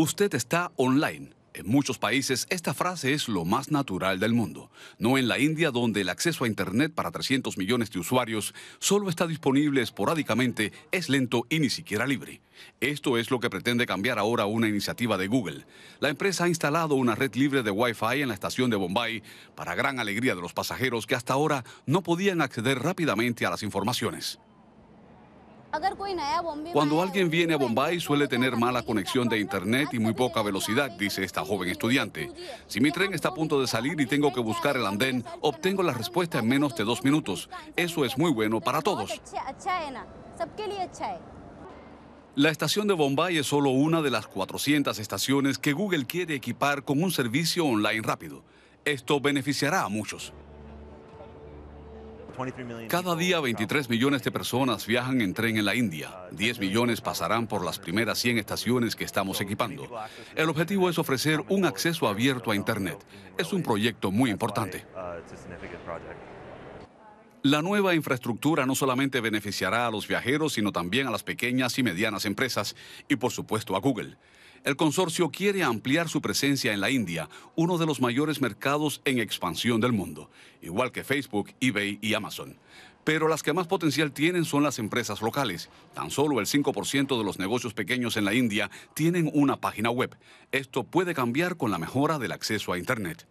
Usted está online. En muchos países esta frase es lo más natural del mundo, no en la India donde el acceso a Internet para 300 millones de usuarios solo está disponible esporádicamente, es lento y ni siquiera libre. Esto es lo que pretende cambiar ahora una iniciativa de Google. La empresa ha instalado una red libre de Wi-Fi en la estación de Bombay para gran alegría de los pasajeros que hasta ahora no podían acceder rápidamente a las informaciones. Cuando alguien viene a Bombay suele tener mala conexión de internet y muy poca velocidad, dice esta joven estudiante. Si mi tren está a punto de salir y tengo que buscar el andén, obtengo la respuesta en menos de dos minutos. Eso es muy bueno para todos. La estación de Bombay es solo una de las 400 estaciones que Google quiere equipar con un servicio online rápido. Esto beneficiará a muchos. Cada día 23 millones de personas viajan en tren en la India. 10 millones pasarán por las primeras 100 estaciones que estamos equipando. El objetivo es ofrecer un acceso abierto a Internet. Es un proyecto muy importante. La nueva infraestructura no solamente beneficiará a los viajeros, sino también a las pequeñas y medianas empresas y por supuesto a Google. El consorcio quiere ampliar su presencia en la India, uno de los mayores mercados en expansión del mundo, igual que Facebook, eBay y Amazon. Pero las que más potencial tienen son las empresas locales. Tan solo el 5% de los negocios pequeños en la India tienen una página web. Esto puede cambiar con la mejora del acceso a Internet.